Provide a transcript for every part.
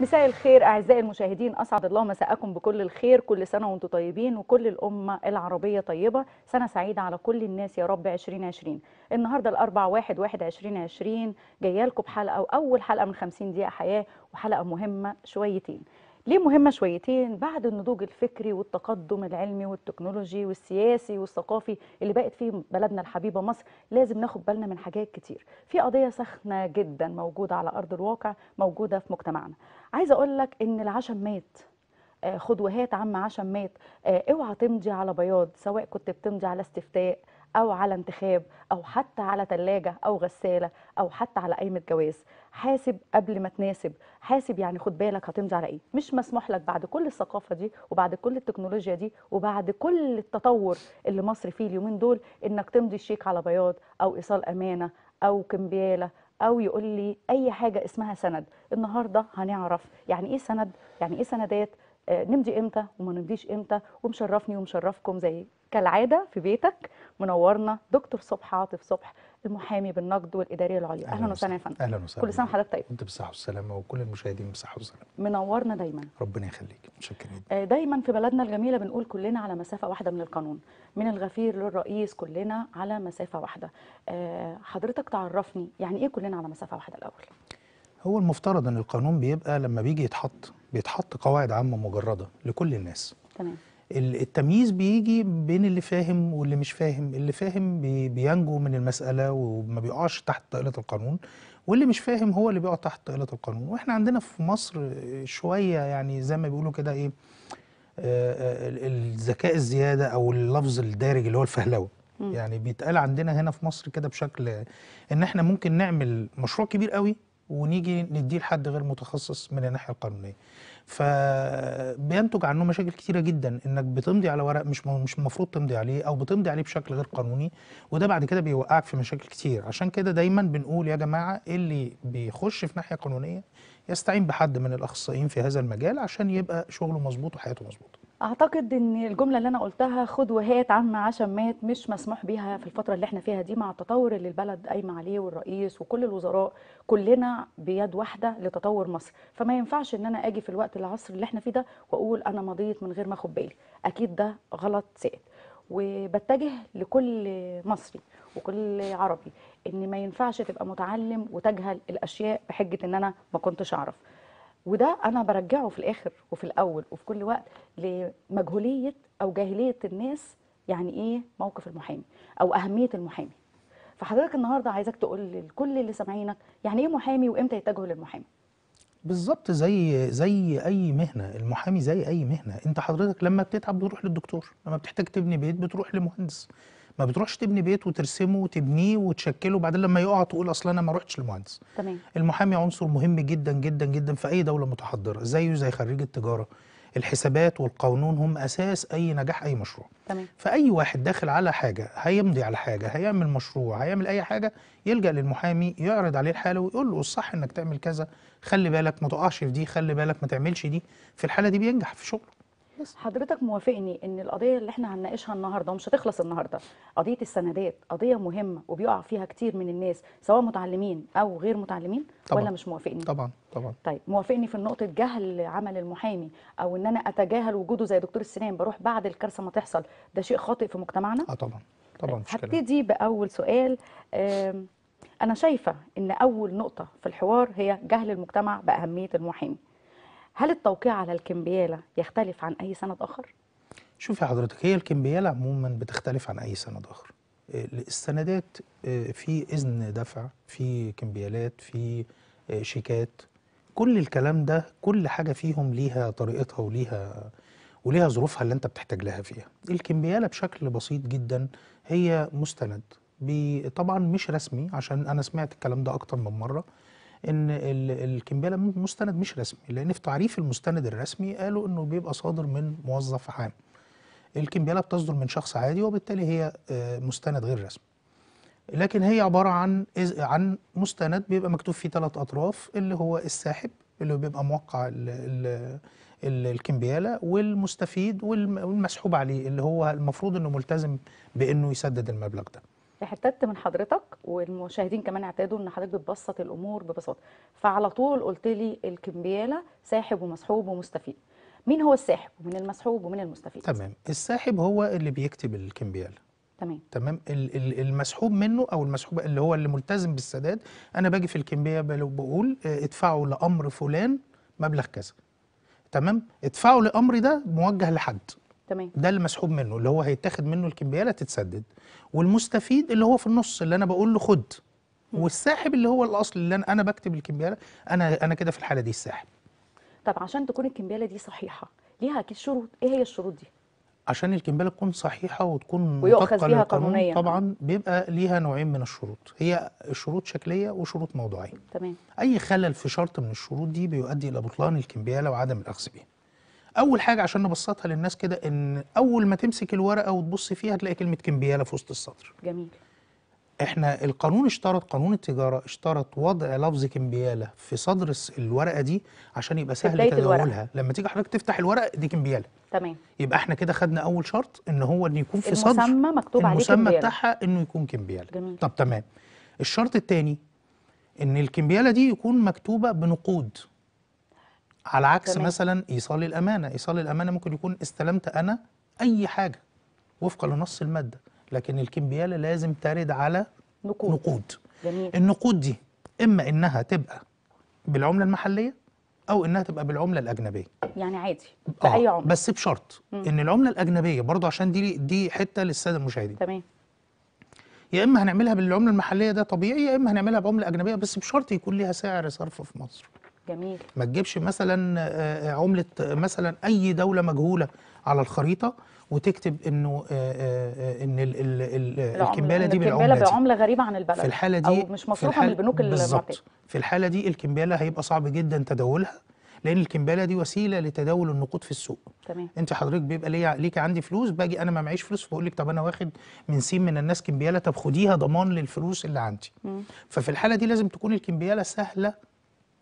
مساء الخير أعزائي المشاهدين أسعد الله مساءكم بكل الخير كل سنة وانتم طيبين وكل الأمة العربية طيبة سنة سعيدة على كل الناس يا رب 2020 النهاردة الأربع واحد واحد 2020 جاية لكم بحلقة وأول حلقة من 50 دقيقة حياة وحلقة مهمة شويتين ليه مهمة شويتين بعد النضوج الفكري والتقدم العلمي والتكنولوجي والسياسي والثقافي اللي بقت فيه بلدنا الحبيبة مصر لازم ناخد بالنا من حاجات كتير في قضية سخنة جدا موجودة على أرض الواقع موجودة في مجتمعنا عايزة أقول لك إن العشم مات آه، خد وهات عم عشم مات آه، اوعى تمضي على بياض سواء كنت بتمضي على استفتاء أو على انتخاب أو حتى على ثلاجة أو غسالة أو حتى على قايمة جواز حاسب قبل ما تناسب حاسب يعني خد بالك هتمضي على إيه مش مسموح لك بعد كل الثقافة دي وبعد كل التكنولوجيا دي وبعد كل التطور اللي مصر فيه اليومين دول إنك تمضي شيك على بياض أو إيصال أمانة أو كمبيالة او يقول لي اي حاجه اسمها سند النهارده هنعرف يعني ايه سند يعني ايه سندات آه، نمضي امتى وما نمضيش امتى ومشرفني ومشرفكم زي كالعاده في بيتك منورنا دكتور صبح عاطف صبح المحامي بالنقد والاداريه العليا اهلا وسهلا يا فندم اهلا وسهلا كل سنه وحضرتك طيب انت بالصحه والسلامه وكل المشاهدين بالصحه والسلامه منورنا دايما ربنا يخليك متشكرين آه، دايما في بلدنا الجميله بنقول كلنا على مسافه واحده من القانون من الغفير للرئيس كلنا على مسافه واحده آه، حضرتك تعرفني يعني ايه كلنا على مسافه واحده الاول هو المفترض ان القانون بيبقى لما بيجي يتحط بيتحط قواعد عامه مجرده لكل الناس تمام التمييز بيجي بين اللي فاهم واللي مش فاهم اللي فاهم بينجو من المسألة وما بيقعش تحت طائلة القانون واللي مش فاهم هو اللي بيقع تحت طائلة القانون واحنا عندنا في مصر شوية يعني زي ما بيقولوا كده ايه آه، آه، الذكاء الزيادة او اللفظ الدارج اللي هو الفهلوه يعني بيتقال عندنا هنا في مصر كده بشكل ان احنا ممكن نعمل مشروع كبير قوي ونيجي نديه لحد غير متخصص من الناحيه القانونيه فبينتج عنه مشاكل كتيره جدا انك بتمضي على ورق مش مش المفروض تمضي عليه او بتمضي عليه بشكل غير قانوني وده بعد كده بيوقعك في مشاكل كتير عشان كده دايما بنقول يا جماعه اللي بيخش في ناحيه قانونيه يستعين بحد من الاخصائيين في هذا المجال عشان يبقى شغله مظبوط وحياته مظبوطه اعتقد ان الجمله اللي انا قلتها خد وهات عم عشم مات مش مسموح بيها في الفتره اللي احنا فيها دي مع التطور اللي البلد قايمه عليه والرئيس وكل الوزراء كلنا بيد واحده لتطور مصر فما ينفعش ان انا اجي في الوقت العصر اللي احنا فيه ده واقول انا مضيت من غير ما اخد بالي اكيد ده غلط سائد وبتجه لكل مصري وكل عربي ان ما ينفعش تبقى متعلم وتجهل الاشياء بحجه ان انا ما كنتش اعرف وده انا برجعه في الاخر وفي الاول وفي كل وقت لمجهوليه او جاهليه الناس يعني ايه موقف المحامي او اهميه المحامي فحضرتك النهارده عايزك تقول لكل اللي سامعينك يعني ايه محامي وامتى يتجهوا للمحامي بالظبط زي زي اي مهنه المحامي زي اي مهنه انت حضرتك لما بتتعب بتروح للدكتور لما بتحتاج تبني بيت بتروح لمهندس ما بتروحش تبني بيت وترسمه وتبنيه وتشكله وبعدين لما يقع تقول اصل انا ما رحتش للمهندس تمام المحامي عنصر مهم جدا جدا جدا في اي دوله متحضره زيه زي خريج التجاره الحسابات والقانون هم اساس اي نجاح اي مشروع تمام فاي واحد داخل على حاجه هيمضي على حاجه هيعمل مشروع هيعمل اي حاجه يلجا للمحامي يعرض عليه الحاله ويقول له الصح انك تعمل كذا خلي بالك ما تقعش في دي خلي بالك ما تعملش دي في الحاله دي بينجح في شغله بس. حضرتك موافقني ان القضيه اللي احنا هنناقشها النهارده ومش هتخلص النهارده قضيه السندات قضيه مهمه وبيقع فيها كتير من الناس سواء متعلمين او غير متعلمين طبعًا. ولا مش موافقني طبعا طبعا طيب موافقني في نقطه جهل عمل المحامي او ان انا اتجاهل وجوده زي دكتور السنان بروح بعد الكارثه ما تحصل ده شيء خاطئ في مجتمعنا اه طبعا طبعا هبتدي باول سؤال انا شايفه ان اول نقطه في الحوار هي جهل المجتمع باهميه المحامي هل التوقيع على الكمبياله يختلف عن اي سند اخر؟ شوفي حضرتك هي الكمبياله عموما بتختلف عن اي سند اخر. آه، السندات آه، في اذن دفع، في كمبيالات، في آه، شيكات كل الكلام ده كل حاجه فيهم ليها طريقتها وليها وليها ظروفها اللي انت بتحتاج لها فيها. الكمبياله بشكل بسيط جدا هي مستند طبعا مش رسمي عشان انا سمعت الكلام ده اكتر من مره ان الكمبالة مستند مش رسمي لان في تعريف المستند الرسمي قالوا انه بيبقى صادر من موظف عام الكمبالة بتصدر من شخص عادي وبالتالي هي آه، مستند غير رسمي لكن هي عباره عن عن مستند بيبقى مكتوب فيه ثلاث اطراف اللي هو الساحب اللي بيبقى موقع الكمبياله والمستفيد والمسحوب عليه اللي هو المفروض انه ملتزم بانه يسدد المبلغ ده احتدت من حضرتك والمشاهدين كمان اعتادوا ان حضرتك بتبسط الامور ببساطه فعلى طول قلت لي الكمبياله ساحب ومسحوب ومستفيد مين هو الساحب ومن المسحوب ومن المستفيد تمام الساحب هو اللي بيكتب الكمبياله تمام تمام المسحوب منه او المسحوب اللي هو اللي ملتزم بالسداد انا باجي في الكمبيه بقول آه، ادفعوا لامر فلان مبلغ كذا تمام ادفعوا لامر ده موجه لحد تمام ده اللي مسحوب منه اللي هو هيتاخد منه الكمبياله تتسدد والمستفيد اللي هو في النص اللي انا بقول له خد والساحب اللي هو الاصل اللي انا بكتب الكمبياله انا انا كده في الحاله دي الساحب طب عشان تكون الكمبياله دي صحيحه ليها اكيد شروط ايه هي الشروط دي عشان الكمبياله تكون صحيحه وتكون ويؤخذ للقانون قانونيا طبعا بيبقى ليها نوعين من الشروط هي شروط شكليه وشروط موضوعيه تمام اي خلل في شرط من الشروط دي بيؤدي الى بطلان الكمبياله وعدم الاخذ بيها اول حاجه عشان نبسطها للناس كده ان اول ما تمسك الورقه وتبص فيها هتلاقي كلمه كمبياله في وسط السطر جميل احنا القانون اشترط قانون التجاره اشترط وضع لفظ كمبياله في صدر الورقه دي عشان يبقى سهل تداولها لما تيجي حضرتك تفتح الورقه دي كمبياله تمام يبقى احنا كده خدنا اول شرط ان هو ان يكون في صدر المسمى مكتوب عليه المسمى بتاعها انه يكون كمبياله جميل. طب تمام الشرط الثاني ان الكمبياله دي يكون مكتوبه بنقود على عكس تمام. مثلا ايصال الامانه ايصال الامانه ممكن يكون استلمت انا اي حاجه وفقا لنص الماده لكن الكمبياله لازم ترد على نقود, نقود. جميل. النقود دي اما انها تبقى بالعمله المحليه او انها تبقى بالعمله الاجنبيه يعني عادي آه، باي آه. عمله بس بشرط مم. ان العمله الاجنبيه برضه عشان دي دي حته للساده المشاهدين تمام يا اما هنعملها بالعمله المحليه ده طبيعي يا اما هنعملها بعمله اجنبيه بس بشرط يكون ليها سعر صرف في مصر جميل ما تجيبش مثلا آه، آه، عمله مثلا اي دوله مجهوله على الخريطه وتكتب انه آه، ان الكمباله دي بالعمله الكمباله بعمله غريبه عن البلد في الحاله دي أو مش مصروفه من البنوك بالظبط في الحاله دي الكمباله هيبقى صعب جدا تداولها لان الكمباله دي وسيله لتداول النقود في السوق تمام انت حضرتك بيبقى ليا ليك عندي فلوس باجي انا ما معيش فلوس فبقول لك طب انا واخد من سين من الناس كمبياله طب خديها ضمان للفلوس اللي عندي ففي الحاله دي لازم تكون الكمبياله سهله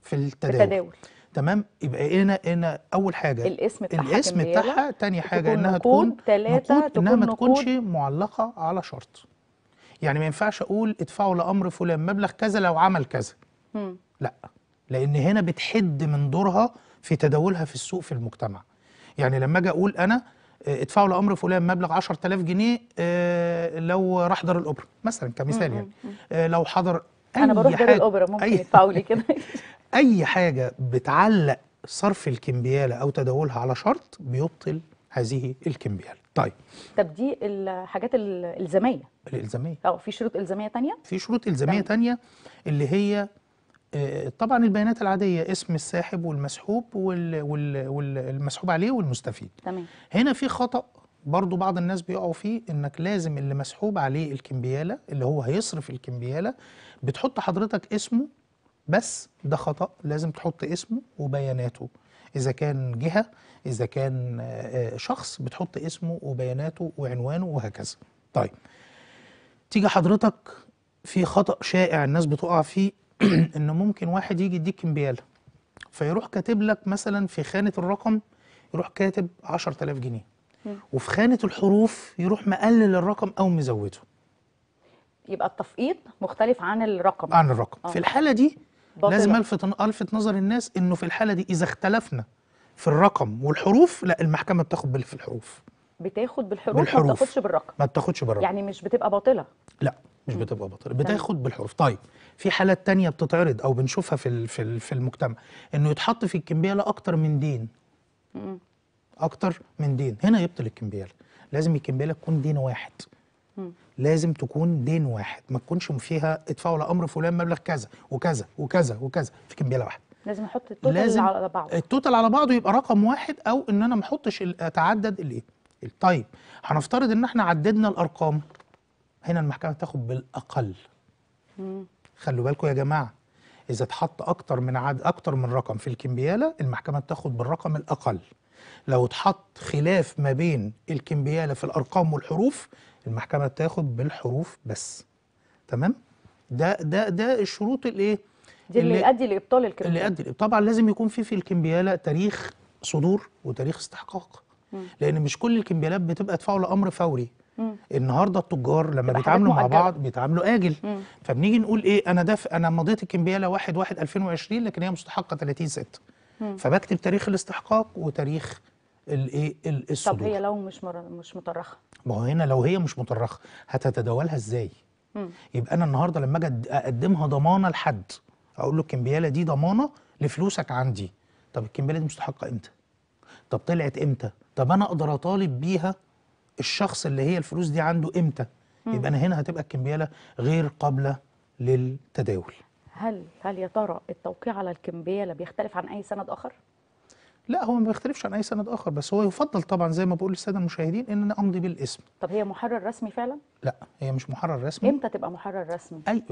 في التداول, التداول. تمام يبقى هنا هنا اول حاجه الاسم بتاعها الاسم بتاعها تاني حاجه انها تكون ثلاثه تكون انها ما تكونش معلقه على شرط يعني ما ينفعش اقول ادفعوا لامر فلان مبلغ كذا لو عمل كذا لا لان هنا بتحد من دورها في تداولها في السوق في المجتمع يعني لما اجي اقول انا آه، ادفعوا لامر فلان مبلغ 10000 جنيه آه، لو راح دار الاوبرا مثلا كمثال يعني آه، لو حضر انا بروح دار الاوبرا ممكن يدفعوا لي كده اي حاجه بتعلق صرف الكمبياله او تداولها على شرط بيبطل هذه الكمبياله طيب طب دي الحاجات الالزاميه الالزاميه اه في شروط الزاميه تانية في شروط الزاميه تانية اللي هي آه، طبعا البيانات العاديه اسم الساحب والمسحوب والمسحوب عليه والمستفيد تمام هنا في خطا برضو بعض الناس بيقعوا فيه انك لازم اللي مسحوب عليه الكمبياله اللي هو هيصرف الكمبياله بتحط حضرتك اسمه بس ده خطا لازم تحط اسمه وبياناته اذا كان جهه اذا كان آه، آه، شخص بتحط اسمه وبياناته وعنوانه وهكذا طيب تيجي حضرتك في خطا شائع الناس بتقع فيه ان ممكن واحد يجي يديك كمبياله فيروح كاتب لك مثلا في خانه الرقم يروح كاتب 10000 جنيه وفي خانه الحروف يروح مقلل الرقم او مزوده يبقى التفقيد مختلف عن الرقم عن الرقم أوه. في الحاله دي بطلع. لازم الفت الفت نظر الناس انه في الحاله دي اذا اختلفنا في الرقم والحروف لا المحكمه بتاخد في الحروف بتاخد بالحروف, بالحروف. ما بتاخدش بالرقم ما بتاخدش بالرقم يعني مش بتبقى باطله لا مش م. بتبقى باطله بتاخد بالحروف طيب في حالات تانية بتتعرض او بنشوفها في في في المجتمع انه يتحط في الكمبيه لا اكتر من دين م. اكتر من دين هنا يبطل الكمبياله لازم الكمبياله تكون دين واحد لازم تكون دين واحد ما تكونش فيها ادفعوا لامر فلان مبلغ كذا وكذا وكذا وكذا في كمبياله واحده لازم احط التوتال لازم على بعضه التوتال على بعضه يبقى رقم واحد او ان انا ما احطش اتعدد الايه طيب هنفترض ان احنا عددنا الارقام هنا المحكمه تاخد بالاقل خلوا بالكم يا جماعه اذا اتحط اكتر من عد اكتر من رقم في الكمبياله المحكمه بتاخد بالرقم الاقل لو اتحط خلاف ما بين الكمبياله في الارقام والحروف المحكمه بتاخد بالحروف بس تمام ده ده ده الشروط الايه دي اللي, يؤدي لابطال الكمبياله اللي يؤدي طبعا لازم يكون في في الكمبياله تاريخ صدور وتاريخ استحقاق مم. لان مش كل الكمبيالات بتبقى ادفعوا لامر فوري مم. النهارده التجار لما بيتعاملوا مع بعض بيتعاملوا اجل مم. فبنيجي نقول ايه انا دافع انا مضيت الكمبياله 1 1 2020 لكن هي مستحقه 30 6 فبكتب تاريخ الاستحقاق وتاريخ الايه الصدور طب هي لو مش مر... مش مطرخه ما هو هنا لو هي مش مطرخه هتتداولها ازاي مم. يبقى انا النهارده لما اجي اقدمها ضمانه لحد اقول له الكمبياله دي ضمانه لفلوسك عندي طب الكمبياله دي مستحقه امتى طب طلعت امتى طب انا اقدر اطالب بيها الشخص اللي هي الفلوس دي عنده امتى يبقى انا هنا هتبقى الكمبياله غير قابله للتداول هل هل يا ترى التوقيع على الكمبياله بيختلف عن اي سند اخر؟ لا هو ما بيختلفش عن اي سند اخر بس هو يفضل طبعا زي ما بقول للساده المشاهدين ان انا امضي بالاسم طب هي محرر رسمي فعلا لا هي مش محرر رسمي امتى تبقى محرر رسمي اي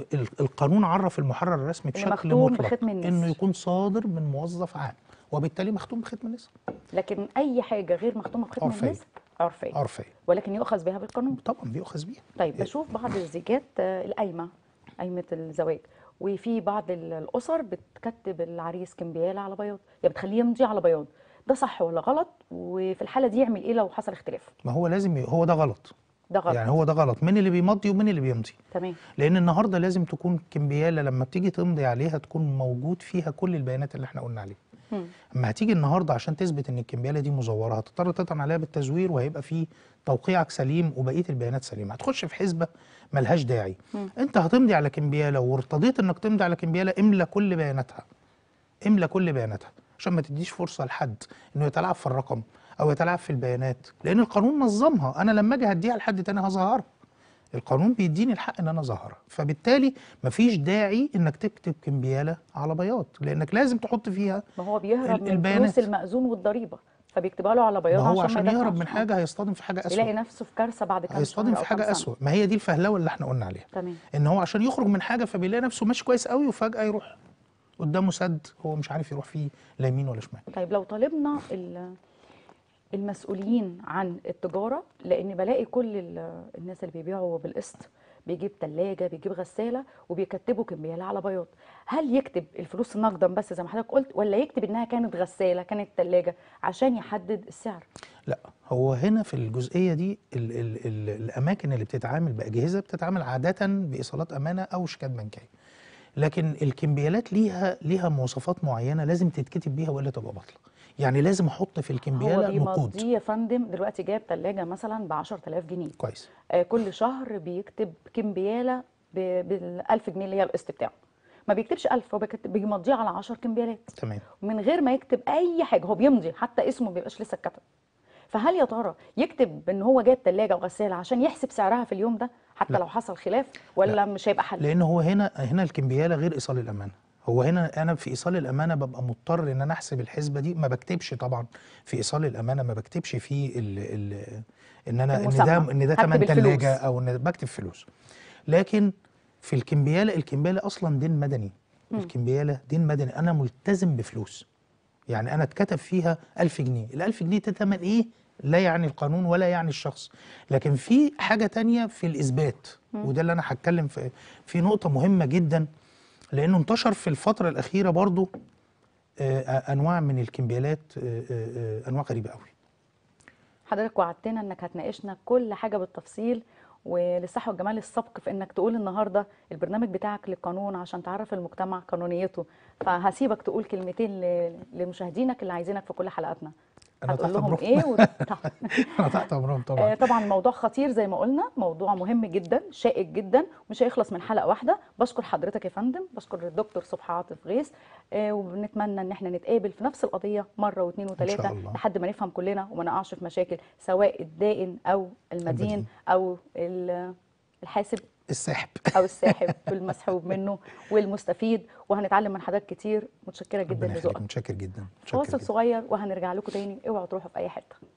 القانون عرف المحرر الرسمي بشكل مطلق انه يكون صادر من موظف عام وبالتالي مختوم بختم النسب لكن اي حاجه غير مختومه بختم عرفية. النسب عرفيه عرفيه ولكن يؤخذ بها بالقانون طبعا بيؤخذ بيها طيب بشوف بعض الزيجات آه، القايمه قايمه الزواج وفي بعض الاسر بتكتب العريس كمبياله على بياض يعني بتخليه يمضي على بياض ده صح ولا غلط وفي الحاله دي يعمل ايه لو حصل اختلاف ما هو لازم ي... هو ده غلط ده غلط يعني هو ده غلط مين اللي بيمضي ومين اللي بيمضي تمام لان النهارده لازم تكون كمبياله لما بتيجي تمضي عليها تكون موجود فيها كل البيانات اللي احنا قلنا عليها اما هتيجي النهارده عشان تثبت ان الكمبياله دي مزوره هتضطر تطعن عليها بالتزوير وهيبقى في توقيعك سليم وبقيه البيانات سليمه هتخش في حسبه ملهاش داعي مم. انت هتمضي على كمبياله وارتضيت انك تمضي على كمبياله املى كل بياناتها املى كل بياناتها عشان ما تديش فرصه لحد انه يتلاعب في الرقم او يتلاعب في البيانات لان القانون نظمها انا لما اجي هديها لحد تاني هظهرها القانون بيديني الحق ان انا ظهر فبالتالي مفيش داعي انك تكتب كمبياله على بياض لانك لازم تحط فيها ما هو بيهرب من الفلوس المأذون والضريبه فبيكتبها له على بياض هو عشان, عشان يهرب من حاجه هيصطدم في حاجه اسوء يلاقي نفسه في كارثه بعد كده هيصطدم في حاجه اسوء ما هي دي الفهلوه اللي احنا قلنا عليها تمام ان هو عشان يخرج من حاجه فبيلاقي نفسه ماشي كويس قوي وفجاه يروح قدامه سد هو مش عارف يروح فيه لا يمين ولا شمال طيب لو طالبنا المسؤولين عن التجاره لان بلاقي كل الناس اللي بيبيعوا بالقسط بيجيب تلاجة بيجيب غساله وبيكتبوا كميه على بياض هل يكتب الفلوس نقدا بس زي ما حضرتك قلت ولا يكتب انها كانت غساله كانت تلاجة عشان يحدد السعر لا هو هنا في الجزئيه دي الـ الـ الـ الاماكن اللي بتتعامل باجهزه بتتعامل عاده بايصالات امانه او شكاد بنكيه لكن الكمبيالات ليها ليها مواصفات معينه لازم تتكتب بيها والا تبقى باطله يعني لازم احط في الكمبياله نقود هو يا فندم دلوقتي جايب ثلاجه مثلا ب 10000 جنيه كويس آه كل شهر بيكتب كمبياله بال 1000 جنيه اللي هي القسط بتاعه ما بيكتبش 1000 هو بيمضيه على 10 كمبيالات تمام من غير ما يكتب اي حاجه هو بيمضي حتى اسمه ما بيبقاش لسه اتكتب فهل يا ترى يكتب ان هو جايب ثلاجه وغساله عشان يحسب سعرها في اليوم ده حتى لا. لو حصل خلاف ولا لا. مش هيبقى حل لان هو هنا هنا الكمبياله غير ايصال الامانه هو هنا انا في ايصال الامانه ببقى مضطر ان انا احسب الحسبه دي ما بكتبش طبعا في ايصال الامانه ما بكتبش في ال ال ان انا ان ده ان ده ثمن ثلاجه او ان بكتب فلوس لكن في الكمبياله الكمبياله اصلا دين مدني م. الكمبياله دين مدني انا ملتزم بفلوس يعني انا اتكتب فيها 1000 جنيه ال 1000 جنيه ده ثمن ايه لا يعني القانون ولا يعني الشخص لكن في حاجه تانية في الاثبات وده اللي انا هتكلم في في نقطه مهمه جدا لانه انتشر في الفتره الاخيره برضو آه، آه، انواع من الكمبيالات آه، انواع غريبه قوي حضرتك وعدتنا انك هتناقشنا كل حاجه بالتفصيل وللصحه والجمال السبق في انك تقول النهارده البرنامج بتاعك للقانون عشان تعرف المجتمع قانونيته فهسيبك تقول كلمتين لمشاهدينك اللي عايزينك في كل حلقاتنا أنا هتقول لهم أمرهم. ايه و... انا تحت امرهم طبعا آه، طبعا موضوع خطير زي ما قلنا موضوع مهم جدا شائك جدا مش هيخلص من حلقه واحده بشكر حضرتك يا فندم بشكر الدكتور صبحي عاطف غيث آه، وبنتمنى ان احنا نتقابل في نفس القضيه مره واثنين وثلاثه لحد ما نفهم كلنا وما نقعش في مشاكل سواء الدائن او المدين, المدين. او الحاسب الساحب او الساحب المسحوب منه والمستفيد وهنتعلم من حضرتك كتير متشكره جدا لذوقك متشكر جدا متشكر فاصل صغير وهنرجع لكم تاني اوعوا تروحوا في اي حته